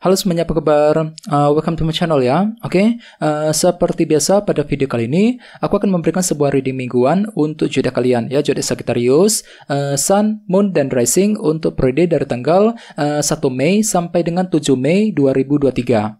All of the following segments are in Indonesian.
Halo semuanya, apa kabar? Uh, welcome to my channel ya. Oke, okay? uh, seperti biasa pada video kali ini, aku akan memberikan sebuah reading mingguan untuk jodoh kalian ya, jodoh Sagittarius, uh, Sun, Moon, dan Rising untuk periode dari tanggal uh, 1 Mei sampai dengan 7 Mei 2023.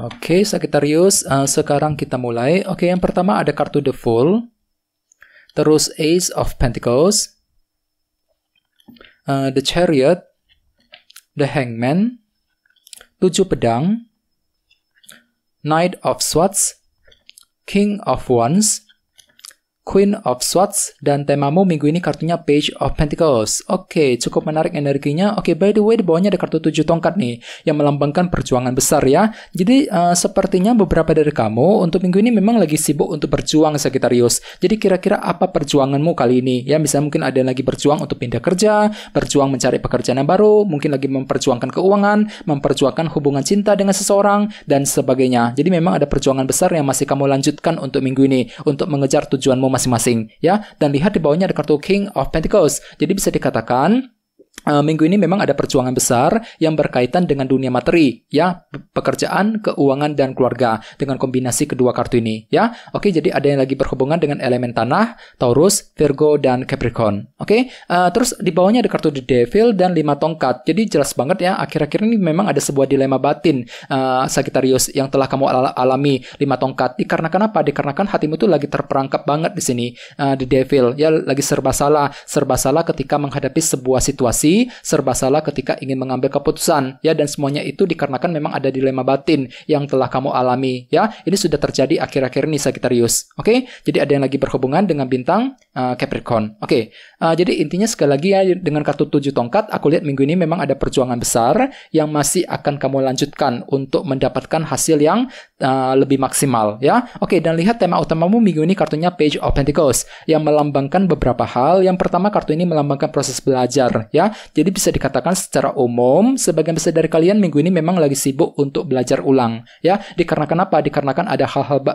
Oke, okay, Sagittarius, uh, sekarang kita mulai. Oke, okay, yang pertama ada kartu The Fool, terus Ace of Pentacles, uh, The Chariot, The Hangman, Tujuh Pedang, Knight of Swords, King of Wands, Queen of Swords dan temamu minggu ini kartunya Page of Pentacles. Oke, okay, cukup menarik energinya. Oke, okay, by the way di bawahnya ada kartu tujuh tongkat nih yang melambangkan perjuangan besar ya. Jadi uh, sepertinya beberapa dari kamu untuk minggu ini memang lagi sibuk untuk berjuang Sagittarius. Jadi kira-kira apa perjuanganmu kali ini? Ya, misalnya mungkin ada yang lagi berjuang untuk pindah kerja, berjuang mencari pekerjaan yang baru, mungkin lagi memperjuangkan keuangan, memperjuangkan hubungan cinta dengan seseorang dan sebagainya. Jadi memang ada perjuangan besar yang masih kamu lanjutkan untuk minggu ini untuk mengejar tujuanmu masing-masing ya dan lihat di bawahnya ada kartu King of Pentacles. Jadi bisa dikatakan Eh, minggu ini memang ada perjuangan besar yang berkaitan dengan dunia materi, ya, pekerjaan, keuangan, dan keluarga dengan kombinasi kedua kartu ini, ya. Oke, jadi ada yang lagi berhubungan dengan elemen tanah, Taurus, Virgo, dan Capricorn. Oke, uh, terus di bawahnya ada kartu The Devil dan lima tongkat. Jadi jelas banget ya, akhir-akhir ini memang ada sebuah dilema batin uh, Sagittarius yang telah kamu al alami lima tongkat. Dikarenakan apa? Dikarenakan hatimu tuh lagi terperangkap banget di sini, uh, The Devil, ya, lagi serba salah, serba salah ketika menghadapi sebuah situasi emosi, serba salah ketika ingin mengambil keputusan, ya dan semuanya itu dikarenakan memang ada dilema batin yang telah kamu alami, ya. Ini sudah terjadi akhir-akhir ini Sagittarius. Oke, okay? jadi ada yang lagi berhubungan dengan bintang uh, Capricorn. Oke, okay. uh, eh, jadi intinya sekali lagi ya dengan kartu tujuh tongkat, aku lihat minggu ini memang ada perjuangan besar yang masih akan kamu lanjutkan untuk mendapatkan hasil yang uh, lebih maksimal, ya. Oke, okay, dan lihat tema utamamu minggu ini kartunya Page of Pentacles yang melambangkan beberapa hal. Yang pertama kartu ini melambangkan proses belajar, ya. Jadi bisa dikatakan secara umum, sebagian besar dari kalian minggu ini memang lagi sibuk untuk belajar ulang, ya. Dikarenakan apa? Dikarenakan ada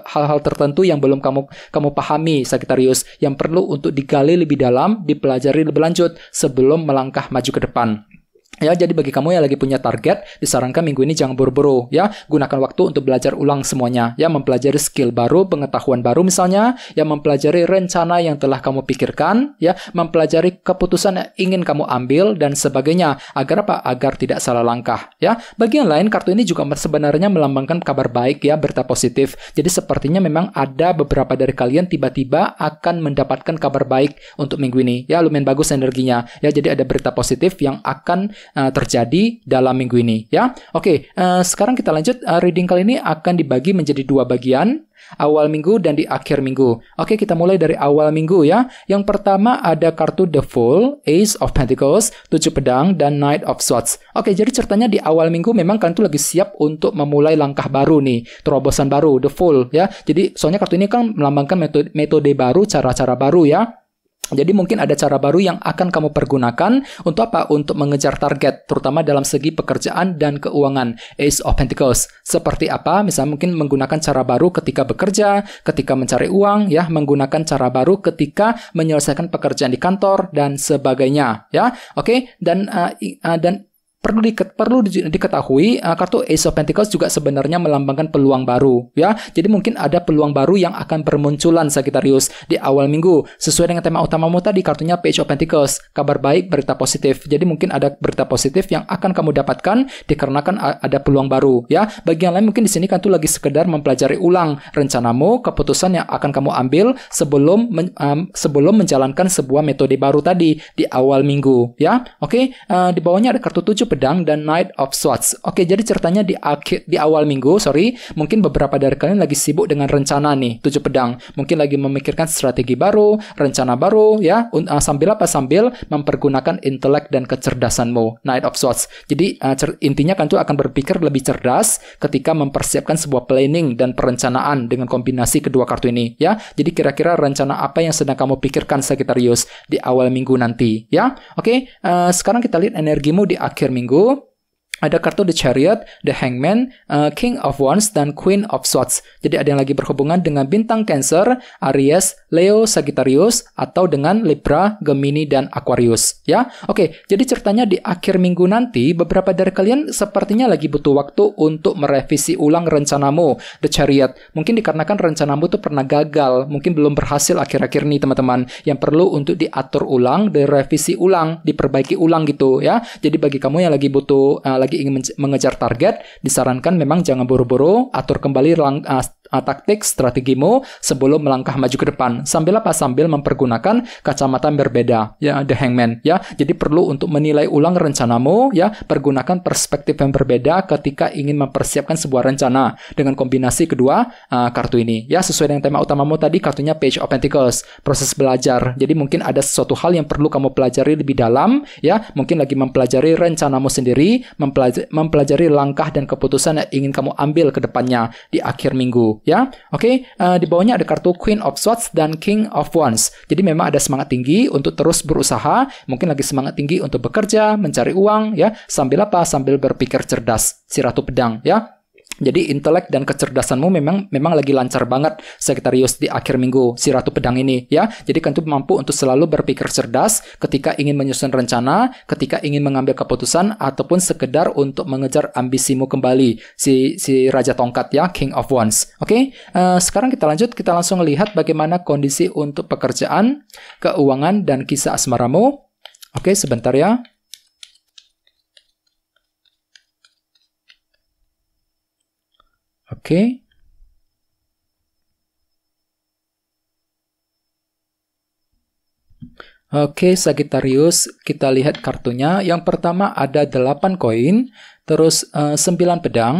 hal-hal tertentu yang belum kamu kamu pahami, Sagittarius, yang perlu untuk digali lebih dalam, dipelajari lebih lanjut sebelum melangkah maju ke depan. Ya, jadi bagi kamu yang lagi punya target, disarankan minggu ini jangan buru-buru ya. Gunakan waktu untuk belajar ulang semuanya, ya mempelajari skill baru, pengetahuan baru misalnya, ya mempelajari rencana yang telah kamu pikirkan, ya mempelajari keputusan yang ingin kamu ambil dan sebagainya. Agar apa? Agar tidak salah langkah, ya. Bagi yang lain, kartu ini juga sebenarnya melambangkan kabar baik ya, berita positif. Jadi sepertinya memang ada beberapa dari kalian tiba-tiba akan mendapatkan kabar baik untuk minggu ini. Ya, lumayan bagus energinya. Ya, jadi ada berita positif yang akan Eh, terjadi dalam minggu ini ya. Oke, uh, sekarang kita lanjut uh, reading kali ini akan dibagi menjadi dua bagian, awal minggu dan di akhir minggu. Oke, kita mulai dari awal minggu ya. Yang pertama ada kartu The Fool, Ace of Pentacles, Tujuh Pedang dan Knight of Swords. Oke, jadi ceritanya di awal minggu memang kartu lagi siap untuk memulai langkah baru nih, terobosan baru The Fool ya. Jadi soalnya kartu ini kan melambangkan metode, metode baru, cara-cara baru ya. Jadi mungkin ada cara baru yang akan kamu pergunakan untuk apa? Untuk mengejar target, terutama dalam segi pekerjaan dan keuangan. Ace of Pentacles. Seperti apa? Misalnya mungkin menggunakan cara baru ketika bekerja, ketika mencari uang, ya, menggunakan cara baru ketika menyelesaikan pekerjaan di kantor dan sebagainya, ya. Oke, okay? dan uh, uh, dan perlu di, perlu diketahui eh, kartu Ace of Pentacles juga sebenarnya melambangkan peluang baru ya. Jadi mungkin ada peluang baru yang akan bermunculan Sagittarius di awal minggu sesuai dengan tema utamamu tadi kartunya Page of Pentacles, kabar baik, berita positif. Jadi mungkin ada berita positif yang akan kamu dapatkan dikarenakan ada peluang baru ya. Bagi yang lain mungkin di sini kartu lagi sekedar mempelajari ulang rencanamu, keputusan yang akan kamu ambil sebelum men, um, sebelum menjalankan sebuah metode baru tadi di awal minggu ya. Oke, uh, di bawahnya ada kartu tujuh. Pedang dan Knight of Swords. Oke, jadi ceritanya di akhir di awal minggu, sorry, mungkin beberapa dari kalian lagi sibuk dengan rencana nih, tujuh pedang. Mungkin lagi memikirkan strategi baru, rencana baru ya, uh, sambil apa sambil mempergunakan intelek dan kecerdasanmu. Knight of Swords. Jadi uh, intinya kan tuh akan berpikir lebih cerdas ketika mempersiapkan sebuah planning dan perencanaan dengan kombinasi kedua kartu ini ya. Jadi kira-kira rencana apa yang sedang kamu pikirkan Sagittarius di awal minggu nanti ya. Oke, uh, sekarang kita lihat energimu di akhir minggu Domingo ada kartu The Chariot, The Hangman, uh, King of Wands, dan Queen of Swords. Jadi ada yang lagi berhubungan dengan bintang Cancer, Aries, Leo, Sagittarius, atau dengan Libra, Gemini, dan Aquarius. Ya, oke. Jadi ceritanya di akhir minggu nanti, beberapa dari kalian sepertinya lagi butuh waktu untuk merevisi ulang rencanamu, The Chariot. Mungkin dikarenakan rencanamu tuh pernah gagal, mungkin belum berhasil akhir-akhir ini teman-teman. Yang perlu untuk diatur ulang, direvisi ulang, diperbaiki ulang gitu ya. Jadi bagi kamu yang lagi butuh uh, lagi ingin mengejar target, disarankan memang jangan buru-buru atur kembali lang, uh, taktik strategimu sebelum melangkah maju ke depan. Sambil apa? Sambil mempergunakan kacamata yang berbeda, ya, the hangman, ya. Jadi perlu untuk menilai ulang rencanamu, ya, pergunakan perspektif yang berbeda ketika ingin mempersiapkan sebuah rencana dengan kombinasi kedua uh, kartu ini, ya, sesuai dengan tema utamamu tadi, kartunya Page of Pentacles, proses belajar. Jadi mungkin ada sesuatu hal yang perlu kamu pelajari lebih dalam, ya, mungkin lagi mempelajari rencanamu sendiri, mempelajari, mempelajari langkah dan keputusan yang ingin kamu ambil ke depannya di akhir minggu ya. Oke, okay? uh, eh, di bawahnya ada kartu Queen of Swords dan King of Wands. Jadi memang ada semangat tinggi untuk terus berusaha, mungkin lagi semangat tinggi untuk bekerja, mencari uang ya, sambil apa? Sambil berpikir cerdas si Ratu Pedang ya. Jadi intelek dan kecerdasanmu memang memang lagi lancar banget Sagittarius di akhir minggu si Ratu Pedang ini ya. Jadi tentu mampu untuk selalu berpikir cerdas ketika ingin menyusun rencana, ketika ingin mengambil keputusan ataupun sekedar untuk mengejar ambisimu kembali si si Raja Tongkat ya King of Wands. Oke, okay? uh, eh, sekarang kita lanjut kita langsung lihat bagaimana kondisi untuk pekerjaan, keuangan dan kisah asmaramu. Oke, okay, sebentar ya. Oke. Oke, Sagittarius, kita lihat kartunya. Yang pertama ada 8 koin, terus uh, eh, 9 pedang,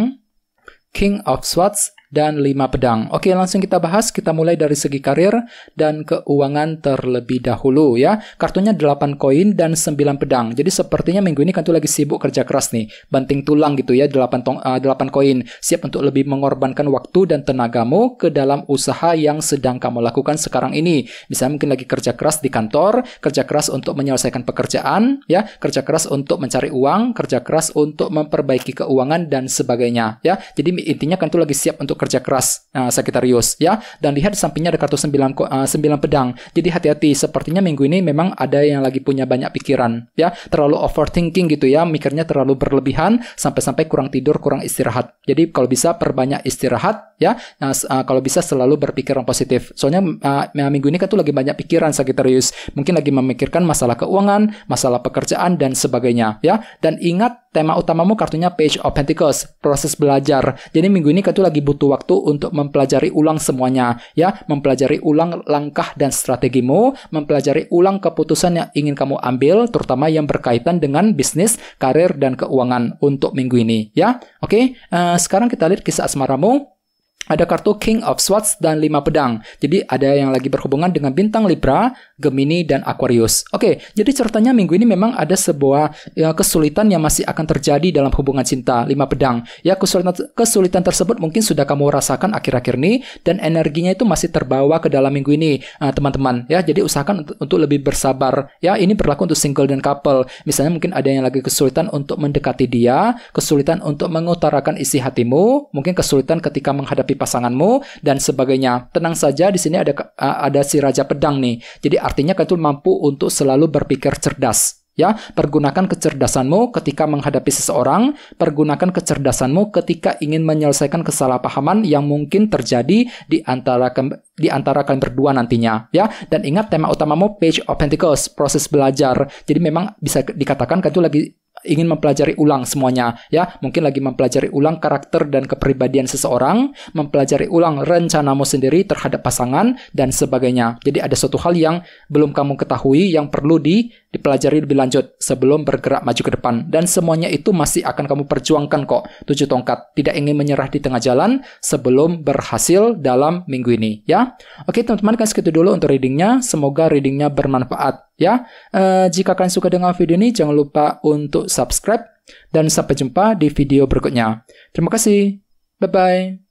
King of Swords, dan 5 pedang. Oke, langsung kita bahas. Kita mulai dari segi karir dan keuangan terlebih dahulu ya. Kartunya 8 koin dan 9 pedang. Jadi sepertinya minggu ini kartu lagi sibuk kerja keras nih. Banting tulang gitu ya, 8, tong, uh, eh, 8 koin. Siap untuk lebih mengorbankan waktu dan tenagamu ke dalam usaha yang sedang kamu lakukan sekarang ini. Misalnya mungkin lagi kerja keras di kantor, kerja keras untuk menyelesaikan pekerjaan, ya, kerja keras untuk mencari uang, kerja keras untuk memperbaiki keuangan dan sebagainya, ya. Jadi intinya kartu lagi siap untuk untuk kerja keras uh, Sagittarius ya dan lihat di sampingnya ada kartu 9 uh, 9 pedang. Jadi hati-hati sepertinya minggu ini memang ada yang lagi punya banyak pikiran ya, terlalu overthinking gitu ya, mikirnya terlalu berlebihan sampai-sampai kurang tidur, kurang istirahat. Jadi kalau bisa perbanyak istirahat ya. Nah, uh, kalau bisa selalu berpikiran positif. Soalnya uh, ya, minggu ini kan tuh lagi banyak pikiran Sagittarius. Mungkin lagi memikirkan masalah keuangan, masalah pekerjaan dan sebagainya ya. Dan ingat Tema utamamu kartunya Page of Pentacles, proses belajar. Jadi minggu ini kartu lagi butuh waktu untuk mempelajari ulang semuanya, ya, mempelajari ulang langkah dan strategimu, mempelajari ulang keputusan yang ingin kamu ambil, terutama yang berkaitan dengan bisnis, karir dan keuangan untuk minggu ini, ya. Oke, uh, sekarang kita lihat kisah asmaramu ada kartu King of Swords dan 5 pedang. Jadi ada yang lagi berhubungan dengan bintang Libra, Gemini, dan Aquarius. Oke, jadi ceritanya minggu ini memang ada sebuah ya, kesulitan yang masih akan terjadi dalam hubungan cinta, 5 pedang. Ya, kesulitan, kesulitan tersebut mungkin sudah kamu rasakan akhir-akhir ini, dan energinya itu masih terbawa ke dalam minggu ini, eh, teman-teman. Nah, ya, jadi usahakan untuk, untuk lebih bersabar. Ya, ini berlaku untuk single dan couple. Misalnya mungkin ada yang lagi kesulitan untuk mendekati dia, kesulitan untuk mengutarakan isi hatimu, mungkin kesulitan ketika menghadapi menghadapi pasanganmu dan sebagainya. Tenang saja di sini ada ada si raja pedang nih. Jadi artinya itu mampu untuk selalu berpikir cerdas. Ya, pergunakan kecerdasanmu ketika menghadapi seseorang, pergunakan kecerdasanmu ketika ingin menyelesaikan kesalahpahaman yang mungkin terjadi di antara di antara kalian berdua nantinya, ya. Dan ingat tema utamamu Page of Pentacles, proses belajar. Jadi memang bisa dikatakan itu lagi ingin mempelajari ulang semuanya ya mungkin lagi mempelajari ulang karakter dan kepribadian seseorang mempelajari ulang rencanamu sendiri terhadap pasangan dan sebagainya jadi ada suatu hal yang belum kamu ketahui yang perlu di dipelajari lebih lanjut sebelum bergerak maju ke depan. Dan semuanya itu masih akan kamu perjuangkan kok, tujuh tongkat. Tidak ingin menyerah di tengah jalan sebelum berhasil dalam minggu ini, ya. Oke, teman-teman, kan segitu dulu untuk readingnya. Semoga readingnya bermanfaat, ya. E, jika kalian suka dengan video ini, jangan lupa untuk subscribe. Dan sampai jumpa di video berikutnya. Terima kasih. Bye-bye.